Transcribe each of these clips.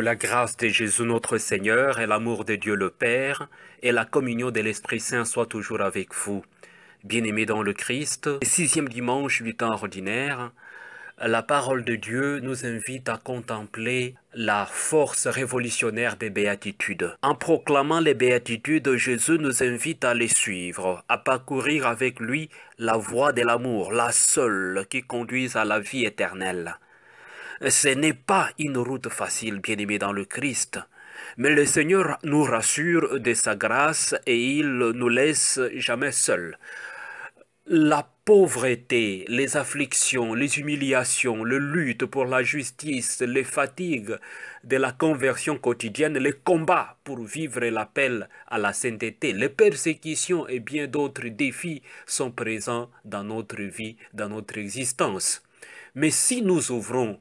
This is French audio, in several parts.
la grâce de Jésus notre Seigneur et l'amour de Dieu le Père et la communion de l'Esprit Saint soient toujours avec vous. Bien-aimés dans le Christ, sixième dimanche du temps ordinaire, la parole de Dieu nous invite à contempler la force révolutionnaire des béatitudes. En proclamant les béatitudes, Jésus nous invite à les suivre, à parcourir avec lui la voie de l'amour, la seule qui conduise à la vie éternelle. Ce n'est pas une route facile, bien-aimé dans le Christ. Mais le Seigneur nous rassure de sa grâce et il nous laisse jamais seuls. La pauvreté, les afflictions, les humiliations, le lutte pour la justice, les fatigues de la conversion quotidienne, les combats pour vivre l'appel à la sainteté, les persécutions et bien d'autres défis sont présents dans notre vie, dans notre existence. Mais si nous ouvrons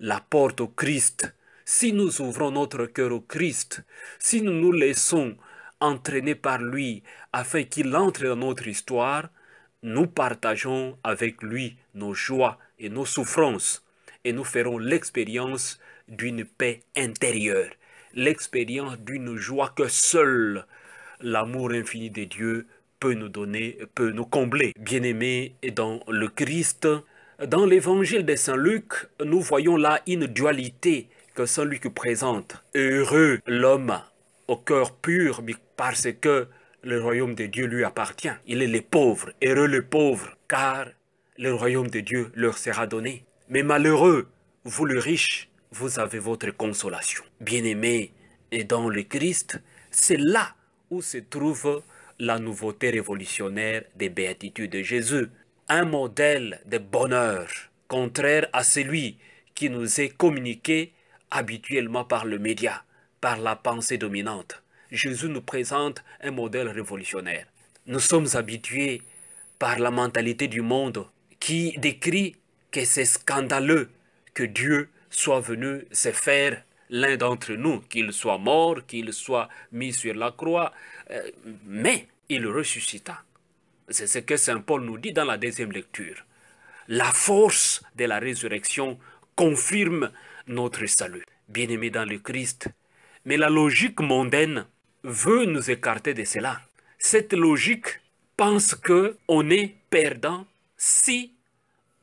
la porte au Christ, si nous ouvrons notre cœur au Christ, si nous nous laissons entraîner par lui afin qu'il entre dans notre histoire, nous partageons avec lui nos joies et nos souffrances et nous ferons l'expérience d'une paix intérieure, l'expérience d'une joie que seul l'amour infini de Dieu peut nous donner, peut nous combler. Bien-aimés dans le Christ, dans l'évangile de Saint Luc, nous voyons là une dualité que Saint Luc présente. Heureux l'homme au cœur pur parce que le royaume de Dieu lui appartient. Il est les pauvres, heureux les pauvres, car le royaume de Dieu leur sera donné. Mais malheureux, vous les riches, vous avez votre consolation. bien aimé et dans le Christ, c'est là où se trouve la nouveauté révolutionnaire des béatitudes de Jésus un modèle de bonheur, contraire à celui qui nous est communiqué habituellement par le média, par la pensée dominante. Jésus nous présente un modèle révolutionnaire. Nous sommes habitués par la mentalité du monde qui décrit que c'est scandaleux que Dieu soit venu se faire l'un d'entre nous, qu'il soit mort, qu'il soit mis sur la croix, euh, mais il ressuscita. C'est ce que Saint Paul nous dit dans la deuxième lecture. La force de la résurrection confirme notre salut, bien-aimé dans le Christ. Mais la logique mondaine veut nous écarter de cela. Cette logique pense que on est perdant si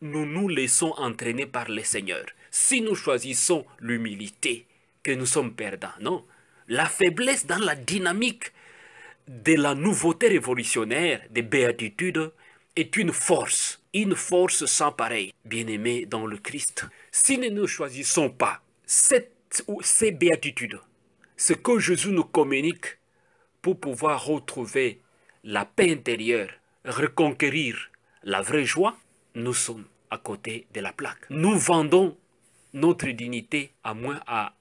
nous nous laissons entraîner par le Seigneur. Si nous choisissons l'humilité, que nous sommes perdants. Non, la faiblesse dans la dynamique de la nouveauté révolutionnaire des béatitudes est une force, une force sans pareil, bien-aimée dans le Christ. Si nous ne choisissons pas cette ou ces béatitudes, ce que Jésus nous communique pour pouvoir retrouver la paix intérieure, reconquérir la vraie joie, nous sommes à côté de la plaque. Nous vendons notre dignité à moins à,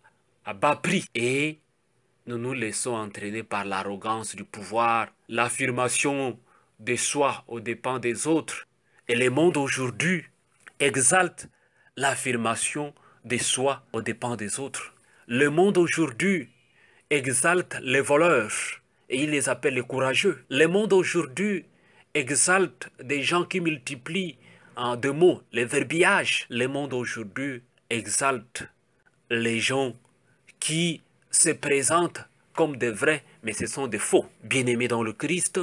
à bas prix et nous nous laissons entraîner par l'arrogance du pouvoir, l'affirmation de soi aux dépens des autres. Et le monde aujourd'hui exalte l'affirmation de soi aux dépens des autres. Le monde aujourd'hui exalte les voleurs et il les appelle les courageux. Le monde aujourd'hui exalte des gens qui multiplient en deux mots les verbiages. Le monde aujourd'hui exalte les gens qui se présentent comme des vrais, mais ce sont des faux. Bien-aimés dans le Christ,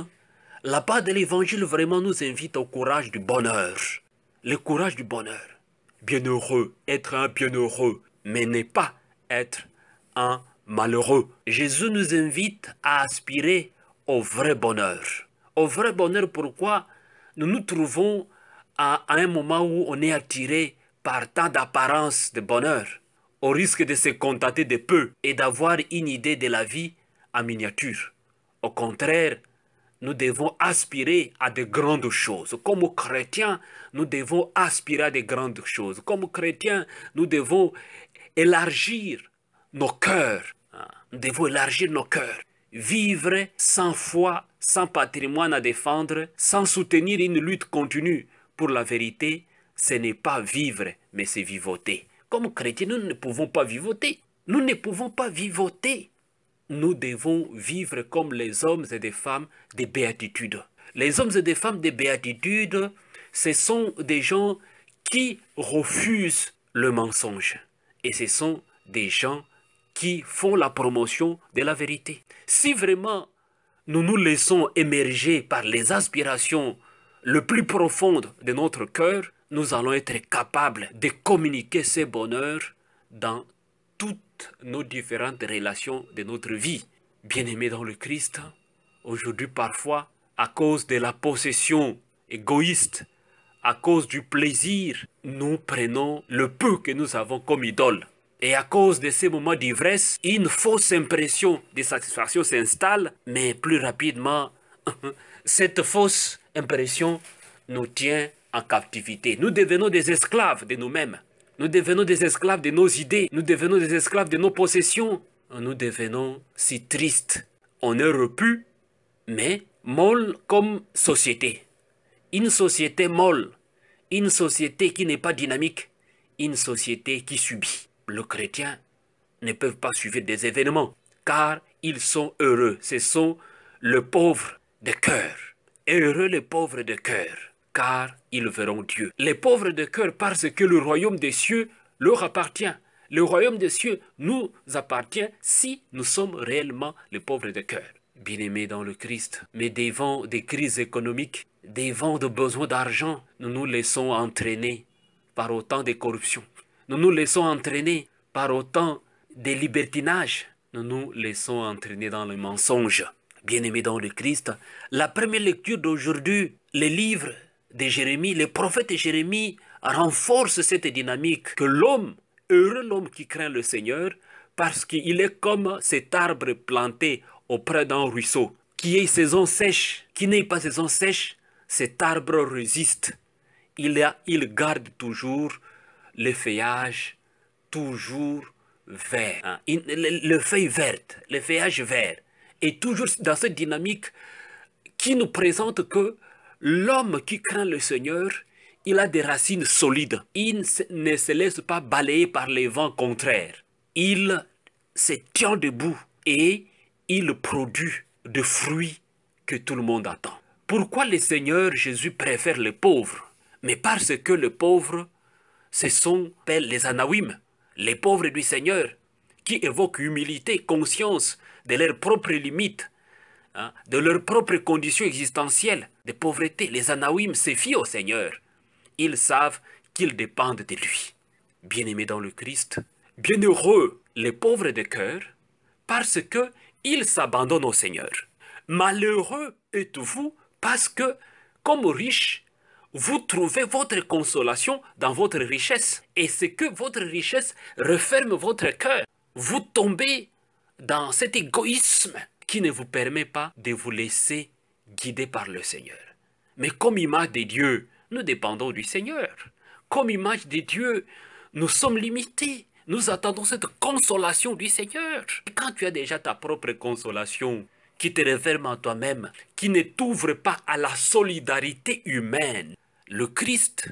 la part de l'évangile vraiment nous invite au courage du bonheur. Le courage du bonheur. Bienheureux, être un bienheureux, mais n'est pas être un malheureux. Jésus nous invite à aspirer au vrai bonheur. Au vrai bonheur, pourquoi nous nous trouvons à, un moment où on est attiré par tant d'apparences de bonheur on risque de se contenter de peu et d'avoir une idée de la vie en miniature. Au contraire, nous devons aspirer à de grandes choses. Comme chrétiens, nous devons aspirer à de grandes choses. Comme chrétiens, nous devons élargir nos cœurs. Nous devons élargir nos cœurs. Vivre sans foi, sans patrimoine à défendre, sans soutenir une lutte continue pour la vérité, ce n'est pas vivre, mais c'est vivoter. Comme chrétiens, nous ne pouvons pas vivoter. Nous ne pouvons pas vivoter. Nous devons vivre comme les hommes et les femmes des béatitudes. Les hommes et les femmes des béatitudes, ce sont des gens qui refusent le mensonge. Et ce sont des gens qui font la promotion de la vérité. Si vraiment nous nous laissons émerger par les aspirations le plus profondes de notre cœur, nous allons être capables de communiquer ce bonheur dans toutes nos différentes relations de notre vie. Bien-aimés dans le Christ, aujourd'hui parfois, à cause de la possession égoïste, à cause du plaisir, nous prenons le peu que nous avons comme idole. Et à cause de ces moments d'ivresse, une fausse impression de satisfaction s'installe, mais plus rapidement, cette fausse impression nous tient en captivité. Nous devenons des esclaves de nous-mêmes. Nous devenons des esclaves de nos idées. Nous devenons des esclaves de nos possessions. Nous devenons si tristes. On est repus, mais molle comme société. Une société molle. Une société qui n'est pas dynamique. Une société qui subit. Le chrétien ne peuvent pas suivre des événements, car ils sont heureux. Ce sont les pauvres de cœur. Heureux les pauvres de cœur car ils verront Dieu. Les pauvres de cœur, parce que le royaume des cieux leur appartient. Le royaume des cieux nous appartient si nous sommes réellement les pauvres de cœur. Bien-aimés dans le Christ, mais des vents des crises économiques, des vents de besoin d'argent, nous nous laissons entraîner par autant de corruptions. Nous nous laissons entraîner par autant de libertinage. Nous nous laissons entraîner dans le mensonge. Bien-aimés dans le Christ, la première lecture d'aujourd'hui, les livres de Jérémie, le prophète Jérémie renforce cette dynamique que l'homme, heureux l'homme qui craint le Seigneur, parce qu'il est comme cet arbre planté auprès d'un ruisseau, qui est saison sèche, qui n'est pas saison sèche, cet arbre résiste. Il, a, il garde toujours le feuillage, toujours vert, hein. le, le feuille verte, le feuillage vert. Et toujours dans cette dynamique qui nous présente que L'homme qui craint le Seigneur, il a des racines solides. Il ne se laisse pas balayer par les vents contraires. Il se tient debout et il produit de fruits que tout le monde attend. Pourquoi le Seigneur Jésus préfère les pauvres Mais parce que les pauvres, ce sont les anawim, les pauvres du Seigneur, qui évoquent humilité, conscience de leurs propres limites, Hein, de leurs propres conditions existentielles, de pauvreté. Les Anaouim se fient au Seigneur. Ils savent qu'ils dépendent de lui. Bien-aimés dans le Christ, bienheureux les pauvres de cœur, parce que ils s'abandonnent au Seigneur. Malheureux êtes-vous parce que, comme riches, vous trouvez votre consolation dans votre richesse. Et c'est que votre richesse referme votre cœur. Vous tombez dans cet égoïsme qui ne vous permet pas de vous laisser guider par le Seigneur. Mais comme image des dieux, nous dépendons du Seigneur. Comme image des Dieu, nous sommes limités. Nous attendons cette consolation du Seigneur. quand tu as déjà ta propre consolation, qui te referme en toi-même, qui ne t'ouvre pas à la solidarité humaine, le Christ,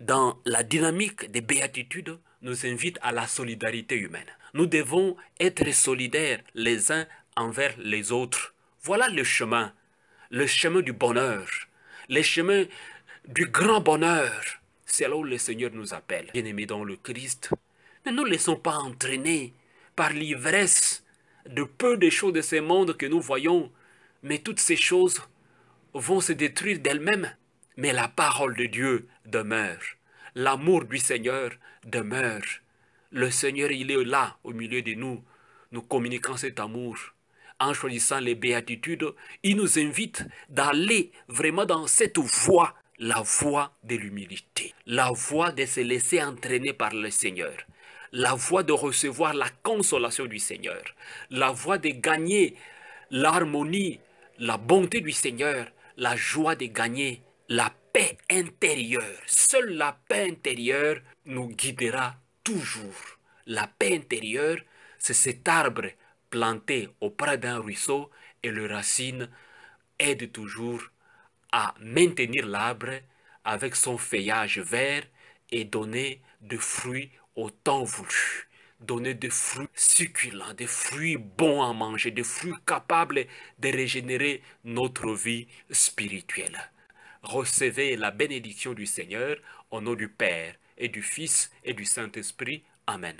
dans la dynamique des béatitudes, nous invite à la solidarité humaine. Nous devons être solidaires les uns envers les autres. Voilà le chemin, le chemin du bonheur, le chemin du grand bonheur. C'est là où le Seigneur nous appelle. Bien-aimés dans le Christ, ne nous laissons pas entraîner par l'ivresse de peu de choses de ce monde que nous voyons, mais toutes ces choses vont se détruire d'elles-mêmes. Mais la parole de Dieu demeure, l'amour du Seigneur demeure. Le Seigneur, il est là au milieu de nous, nous communiquant cet amour en choisissant les béatitudes, il nous invite d'aller vraiment dans cette voie, la voie de l'humilité, la voie de se laisser entraîner par le Seigneur, la voie de recevoir la consolation du Seigneur, la voie de gagner l'harmonie, la bonté du Seigneur, la joie de gagner la paix intérieure. Seule la paix intérieure nous guidera toujours. La paix intérieure, c'est cet arbre planté auprès d'un ruisseau et le racine aide toujours à maintenir l'arbre avec son feuillage vert et donner de fruits au temps voulu. Donner des fruits succulents, des fruits bons à manger, des fruits capables de régénérer notre vie spirituelle. Recevez la bénédiction du Seigneur au nom du Père et du Fils et du Saint-Esprit. Amen.